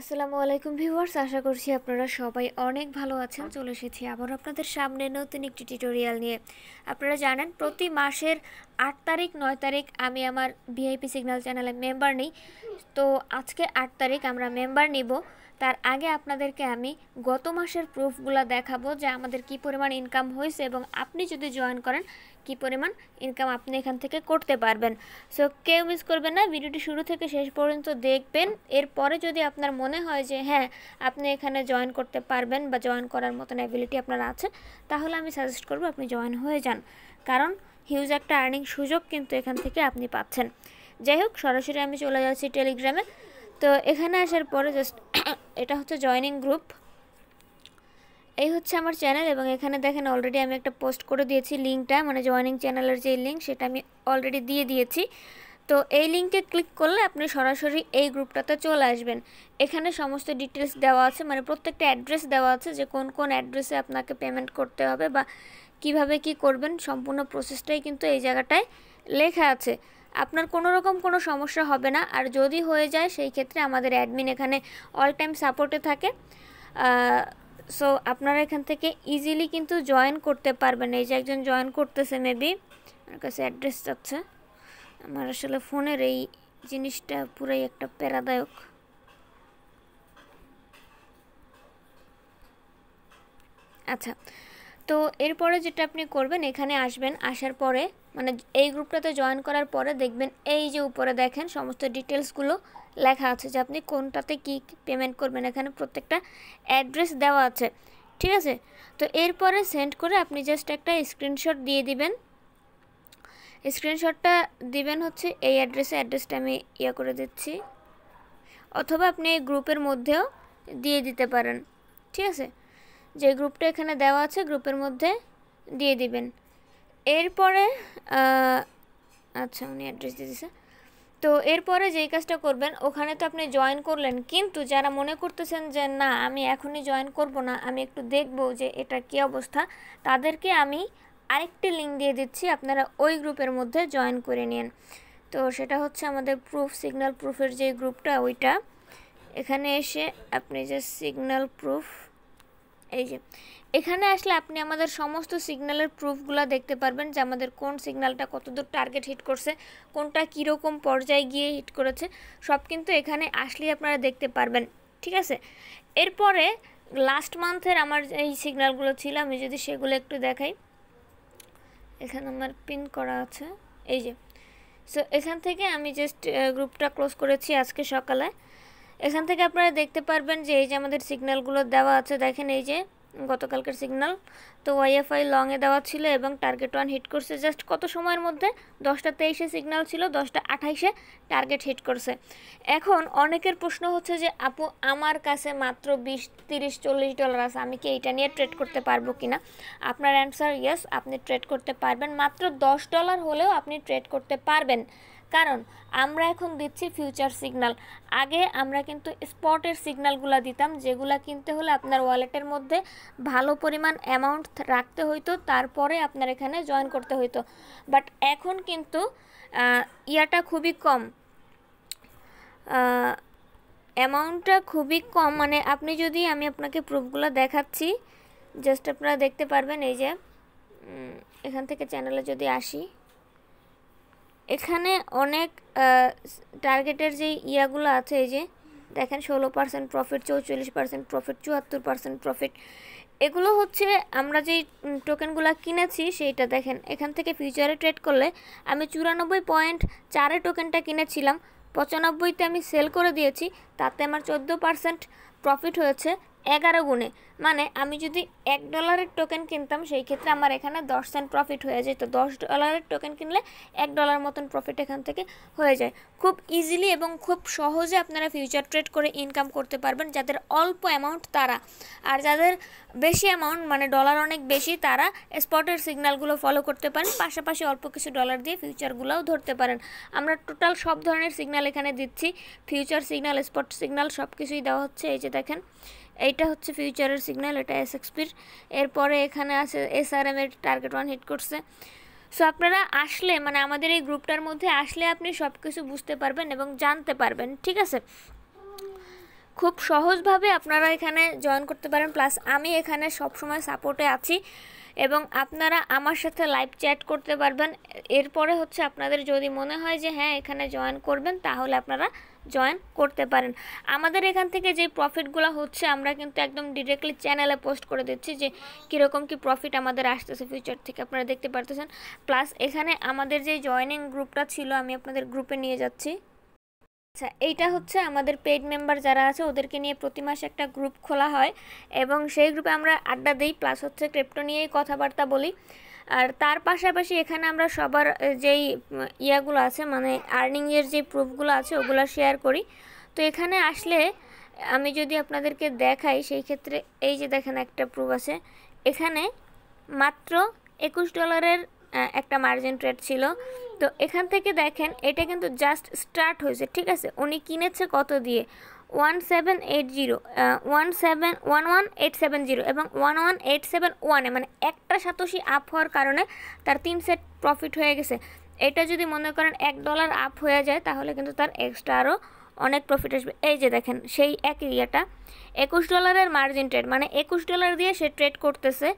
আসসালামু আলাইকুম ভিউয়ার্স আশা করছি আপনারা সবাই অনেক ভালো আছেন চলে এসেছি আবার আপনাদের সামনে নতুন একটি টিউটোরিয়াল নিয়ে আপনারা জানেন প্রতি মাসের আট তারিখ নয় তারিখ আমি আমার ভিআইপি সিগন্যাল চ্যানেলে মেম্বার নিই তো আজকে আট তারিখ আমরা মেম্বার নিব তার আগে আপনাদেরকে আমি গত মাসের প্রুফগুলো দেখাবো যে আমাদের কি পরিমাণ ইনকাম হয়েছে এবং আপনি যদি জয়েন করেন কি পরিমাণ ইনকাম আপনি এখান থেকে করতে পারবেন সো কেউ মিস করবেন না ভিডিওটি শুরু থেকে শেষ পর্যন্ত দেখবেন এরপরে যদি আপনার মনে হয় যে হ্যাঁ আপনি এখানে জয়েন করতে পারবেন বা জয়েন করার মতন অ্যাবিলিটি আপনার আছে তাহলে আমি সাজেস্ট করব আপনি জয়েন হয়ে যান কারণ হিউজ একটা আর্নিং সুযোগ কিন্তু এখান থেকে আপনি পাচ্ছেন যাই হোক সরাসরি আমি চলে যাচ্ছি টেলিগ্রামে তো এখানে আসার পরে জাস্ট এটা হচ্ছে জয়নিং গ্রুপ এই হচ্ছে আমার চ্যানেল এবং এখানে দেখেন অলরেডি আমি একটা পোস্ট করে দিয়েছি লিঙ্কটা মানে জয়নিং চ্যানেলের যে লিঙ্ক সেটা আমি অলরেডি দিয়ে দিয়েছি তো এই লিঙ্কে ক্লিক করলে আপনি সরাসরি এই গ্রুপটাতে চলে আসবেন এখানে সমস্ত ডিটেলস দেওয়া আছে মানে প্রত্যেকটা অ্যাড্রেস দেওয়া আছে যে কোন কোন অ্যাড্রেসে আপনাকে পেমেন্ট করতে হবে বা কিভাবে কি করবেন সম্পূর্ণ প্রসেসটাই কিন্তু এই জায়গাটায় লেখা আছে আপনার কোনো রকম কোনো সমস্যা হবে না আর যদি হয়ে যায় সেই ক্ষেত্রে আমাদের অ্যাডমিন এখানে অল টাইম সাপোর্টে থাকে সো আপনারা এখান থেকে ইজিলি কিন্তু জয়েন করতে পারবেন এই যে একজন জয়েন করতেছে মেবি আমার কাছে অ্যাড্রেস চাচ্ছে আমার আসলে ফোনের এই জিনিসটা পুরাই একটা প্যারাদায়ক আচ্ছা তো এরপরে যেটা আপনি করবেন এখানে আসবেন আসার পরে মানে এই গ্রুপটাতে জয়েন করার পরে দেখবেন এই যে উপরে দেখেন সমস্ত ডিটেলসগুলো লেখা আছে যে আপনি কোনটাতে কি পেমেন্ট করবেন এখানে প্রত্যেকটা অ্যাড্রেস দেওয়া আছে ঠিক আছে তো এরপরে সেন্ড করে আপনি জাস্ট একটা স্ক্রিনশট দিয়ে দিবেন স্ক্রিনশটটা দিবেন হচ্ছে এই অ্যাড্রেসে অ্যাড্রেসটা আমি ইয়ে করে দিচ্ছি অথবা আপনি এই গ্রুপের মধ্যেও দিয়ে দিতে পারেন ঠিক আছে যে গ্রুপটা এখানে দেওয়া আছে গ্রুপের মধ্যে দিয়ে দিবেন এরপরে আচ্ছা উনি অ্যাড্রেস দিয়ে দিছে তো এরপরে যেই কাজটা করবেন ওখানে তো আপনি জয়েন করলেন কিন্তু যারা মনে করতেছেন যে না আমি এখনই জয়েন করব না আমি একটু দেখব যে এটা কী অবস্থা তাদেরকে আমি আরেকটি লিঙ্ক দিয়ে দিচ্ছি আপনারা ওই গ্রুপের মধ্যে জয়েন করে নিন তো সেটা হচ্ছে আমাদের প্রুফ সিগন্যাল প্রুফের যে গ্রুপটা ওইটা এখানে এসে আপনি যে সিগন্যাল প্রুফ এই যে এখানে আসলে আপনি আমাদের সমস্ত সিগন্যালের প্রুফগুলো দেখতে পারবেন যে আমাদের কোন সিগন্যালটা কতদূর টার্গেট হিট করছে কোনটা কীরকম পর্যায়ে গিয়ে হিট করেছে সব কিন্তু এখানে আসলেই আপনারা দেখতে পারবেন ঠিক আছে এরপরে লাস্ট মান্থের আমার এই সিগন্যালগুলো ছিল আমি যদি সেগুলো একটু দেখাই এখানে আমার পিন করা আছে এই যে সো এখান থেকে আমি জাস্ট গ্রুপটা ক্লোজ করেছি আজকে সকালে এখান থেকে আপনারা দেখতে পারবেন যে এই যে আমাদের সিগন্যালগুলো দেওয়া আছে দেখেন এই যে গতকালকের সিগন্যাল তো ওয়াইএফআই লংয়ে দেওয়া ছিল এবং টার্গেট ওয়ান হিট করছে জাস্ট কত সময়ের মধ্যে দশটা তেইশে সিগন্যাল ছিল দশটা আঠাইশে টার্গেট হিট করছে এখন অনেকের প্রশ্ন হচ্ছে যে আপু আমার কাছে মাত্র বিশ তিরিশ চল্লিশ ডলার আছে আমি কি এইটা নিয়ে ট্রেড করতে পারবো কি না আপনার অ্যান্সার ইয়েস আপনি ট্রেড করতে পারবেন মাত্র দশ ডলার হলেও আপনি ট্রেড করতে পারবেন কারণ আমরা এখন দিচ্ছি ফিউচার সিগনাল আগে আমরা কিন্তু স্পটের সিগনালগুলো দিতাম যেগুলো কিনতে হলে আপনার ওয়ালেটের মধ্যে ভালো পরিমাণ অ্যামাউন্ট রাখতে হইতো তারপরে আপনার এখানে জয়েন করতে হইতো বাট এখন কিন্তু ইয়াটা খুবই কম অ্যামাউন্টটা খুবই কম মানে আপনি যদি আমি আপনাকে প্রুফগুলো দেখাচ্ছি জাস্ট আপনারা দেখতে পারবেন এই যে এখান থেকে চ্যানেলে যদি আসি এখানে অনেক টার্গেটের যে ইয়াগুলো আছে এই যে দেখেন ষোলো পার্সেন্ট প্রফিট চৌচল্লিশ পার্সেন্ট প্রফিট চুয়াত্তর পার্সেন্ট প্রফিট এগুলো হচ্ছে আমরা যেই টোকেনগুলো কিনেছি সেইটা দেখেন এখান থেকে ফিউচারে ট্রেড করলে আমি চুরানব্বই পয়েন্ট চারে টোকেনটা কিনেছিলাম পঁচানব্বইতে আমি সেল করে দিয়েছি তাতে আমার চোদ্দো পার্সেন্ট প্রফিট হয়েছে এগারো গুণে মানে আমি যদি এক ডলারের টোকেন কিনতাম সেই ক্ষেত্রে আমার এখানে দশ সেন্ট প্রফিট হয়ে যেত দশ ডলারের টোকেন কিনলে এক ডলার মতন প্রফিট এখান থেকে হয়ে যায় খুব ইজিলি এবং খুব সহজে আপনারা ফিউচার ট্রেড করে ইনকাম করতে পারবেন যাদের অল্প অ্যামাউন্ট তারা আর যাদের বেশি অ্যামাউন্ট মানে ডলার অনেক বেশি তারা স্পটের সিগনালগুলো ফলো করতে পারেন পাশাপাশি অল্প কিছু ডলার দিয়ে ফিউচারগুলোও ধরতে পারেন আমরা টোটাল সব ধরনের সিগনাল এখানে দিচ্ছি ফিউচার সিগনাল স্পট সিগনাল সব কিছুই দেওয়া হচ্ছে এই যে দেখেন এইটা হচ্ছে ফিউচারের সিগন্যাল এটা এস এক্সপির এরপরে এখানে আছে এস আর এম এর টার্গেট ওয়ান হিট করছে সো আপনারা আসলে মানে আমাদের এই গ্রুপটার মধ্যে আসলে আপনি সব কিছু বুঝতে পারবেন এবং জানতে পারবেন ঠিক আছে খুব সহজভাবে আপনারা এখানে জয়েন করতে পারেন প্লাস আমি এখানে সবসময় সাপোর্টে আছি এবং আপনারা আমার সাথে লাইভ চ্যাট করতে পারবেন এরপরে হচ্ছে আপনাদের যদি মনে হয় যে হ্যাঁ এখানে জয়েন করবেন তাহলে আপনারা জয়েন করতে পারেন আমাদের এখান থেকে যে প্রফিটগুলো হচ্ছে আমরা কিন্তু একদম ডিরেক্টলি চ্যানেলে পোস্ট করে দিচ্ছি যে কীরকম কি প্রফিট আমাদের আসতেছে ফিউচার থেকে আপনারা দেখতে পারতেছেন প্লাস এখানে আমাদের যে জয়নিং গ্রুপটা ছিল আমি আপনাদের গ্রুপে নিয়ে যাচ্ছি আচ্ছা এইটা হচ্ছে আমাদের পেড মেম্বার যারা আছে ওদেরকে নিয়ে প্রতি মাসে একটা গ্রুপ খোলা হয় এবং সেই গ্রুপে আমরা আড্ডা দিই প্লাস হচ্ছে ক্রিপ্টো নিয়েই কথাবার্তা বলি আর তার পাশাপাশি এখানে আমরা সবার যেই ইয়াগুলো আছে মানে আর্নিংয়ের যে প্রুফগুলো আছে ওগুলো শেয়ার করি তো এখানে আসলে আমি যদি আপনাদেরকে দেখাই সেই ক্ষেত্রে এই যে দেখেন একটা প্রুফ আছে এখানে মাত্র একুশ ডলারের একটা মার্জিন ট্রেড ছিল তো এখান থেকে দেখেন এটা কিন্তু জাস্ট স্টার্ট হয়েছে ঠিক আছে উনি কিনেছে কত দিয়ে one seven eight zero one seven one one eight seven zero এবং ওয়ান ওয়ান এইট সেভেন ওয়ানে মানে একটা সাতোশি আপ হওয়ার কারণে তার তিন সেট প্রফিট হয়ে গেছে এটা যদি মনে করেন এক ডলার আপ হয়ে যায় তাহলে কিন্তু তার এক্সট্রা আরও অনেক প্রফিট আসবে এই যে দেখেন সেই এক ইয়েটা একুশ ডলারের মার্জিন ট্রেড মানে একুশ ডলার দিয়ে সে ট্রেড করতেছে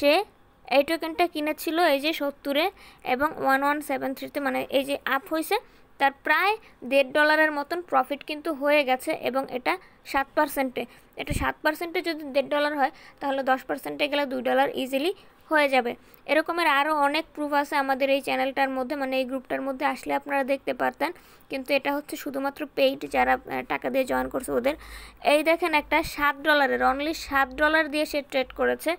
সে এই টোকেনটা কিনেছিল এই যে সত্তরে এবং ওয়ান ওয়ান সেভেন থ্রিতে মানে এই যে আপ হয়েছে তার প্রায় দেড় ডলারের মতন প্রফিট কিন্তু হয়ে গেছে এবং এটা সাত পারসেন্টে এটা সাত পার্সেন্টে যদি দেড় ডলার হয় তাহলে দশ পার্সেন্টে গেলে দুই ডলার ইজিলি হয়ে যাবে এরকমের আরও অনেক প্রুফ আছে আমাদের এই চ্যানেলটার মধ্যে মানে এই গ্রুপটার মধ্যে আসলে আপনারা দেখতে পারতেন কিন্তু এটা হচ্ছে শুধুমাত্র পেইড যারা টাকা দিয়ে জয়েন করছে ওদের এই দেখেন একটা সাত ডলারের অনলি সাত ডলার দিয়ে সে ট্রেড করেছে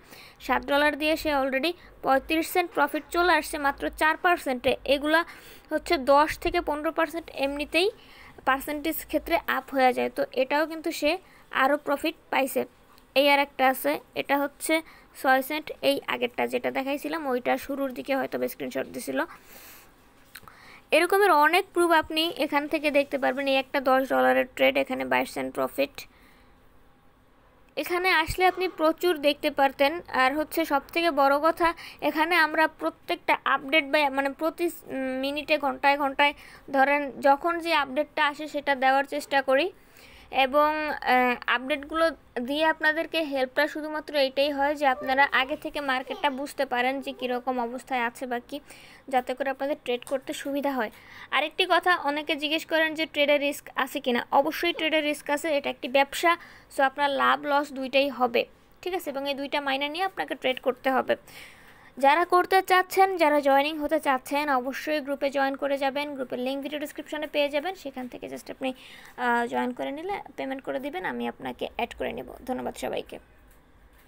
সাত ডলার দিয়ে সে অলরেডি পঁয়ত্রিশ সেন্ট প্রফিট চলে আসছে মাত্র চার পার্সেন্টে এগুলা হচ্ছে দশ থেকে পনেরো পার্সেন্ট এমনিতেই পার্সেন্টেজ ক্ষেত্রে আপ হয়ে যায় তো এটাও কিন্তু সে আরও প্রফিট পাইছে এই আর একটা আছে এটা হচ্ছে ছয় সেন্ট এই আগেরটা যেটা দেখাইছিলাম ওইটা শুরুর দিকে হয়তো স্ক্রিনশট দিছিল এরকমের অনেক প্রুফ আপনি এখান থেকে দেখতে পারবেন এই একটা দশ ডলারের ট্রেড এখানে বাইশ সেন্ট প্রফিট এখানে আসলে আপনি প্রচুর দেখতে পারতেন আর হচ্ছে সব থেকে বড় কথা এখানে আমরা প্রত্যেকটা আপডেট বা মানে প্রতি মিনিটে ঘন্টায় ঘন্টায় ধরেন যখন যে আপডেটটা আসে সেটা দেওয়ার চেষ্টা করি এবং আপডেটগুলো দিয়ে আপনাদেরকে হেল্পটা শুধুমাত্র এটাই হয় যে আপনারা আগে থেকে মার্কেটটা বুঝতে পারেন যে কীরকম অবস্থায় আছে বা কি যাতে করে আপনাদের ট্রেড করতে সুবিধা হয় আরেকটি কথা অনেকে জিজ্ঞেস করেন যে ট্রেডের রিস্ক আছে কিনা অবশ্যই ট্রেডের রিস্ক আছে এটা একটি ব্যবসা সো আপনার লাভ লস দুইটাই হবে ঠিক আছে এবং এই দুইটা মাইনে নিয়ে আপনাকে ট্রেড করতে হবে যারা করতে চাচ্ছেন যারা জয়নিং হতে চাচ্ছেন অবশ্যই গ্রুপে জয়েন করে যাবেন গ্রুপের লিঙ্ক ভিডিও ডিসক্রিপশানে পেয়ে যাবেন সেখান থেকে জাস্ট আপনি জয়েন করে নিলে পেমেন্ট করে দিবেন আমি আপনাকে অ্যাড করে নেব ধন্যবাদ সবাইকে